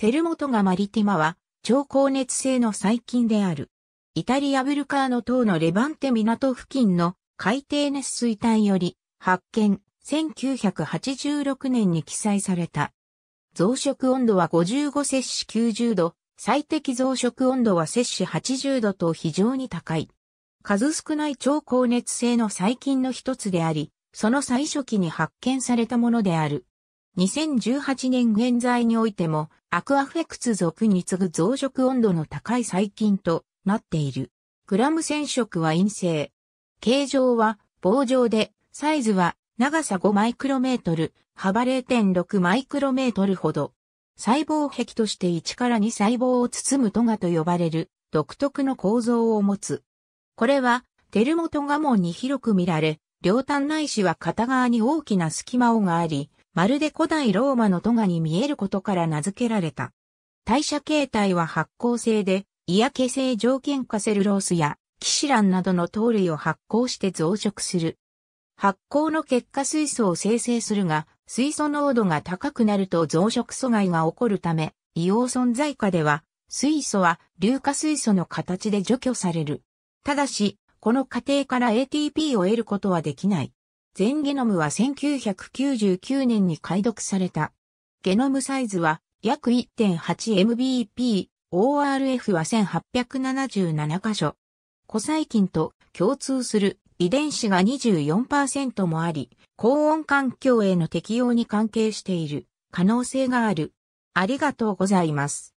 テルモトガマリティマは、超高熱性の細菌である。イタリアブルカーノ島のレバンテ港付近の海底熱水帯より発見、1986年に記載された。増殖温度は55摂氏90度、最適増殖温度は摂氏80度と非常に高い。数少ない超高熱性の細菌の一つであり、その最初期に発見されたものである。2018年現在においても、アクアフェクツ属に次ぐ増殖温度の高い細菌となっている。グラム染色は陰性。形状は棒状で、サイズは長さ5マイクロメートル、幅0.6マイクロメートルほど。細胞壁として1から2細胞を包むトガと呼ばれる独特の構造を持つ。これはテルモトガモンに広く見られ、両端内視は片側に大きな隙間をがあり、まるで古代ローマのトガに見えることから名付けられた。代謝形態は発酵性で、嫌気性条件化セルロースやキシランなどの糖類を発酵して増殖する。発酵の結果水素を生成するが、水素濃度が高くなると増殖阻害が起こるため、硫黄存在下では、水素は硫化水素の形で除去される。ただし、この過程から ATP を得ることはできない。全ゲノムは1999年に解読された。ゲノムサイズは約 1.8MBP、ORF は1877箇所。古細菌と共通する遺伝子が24%もあり、高温環境への適用に関係している可能性がある。ありがとうございます。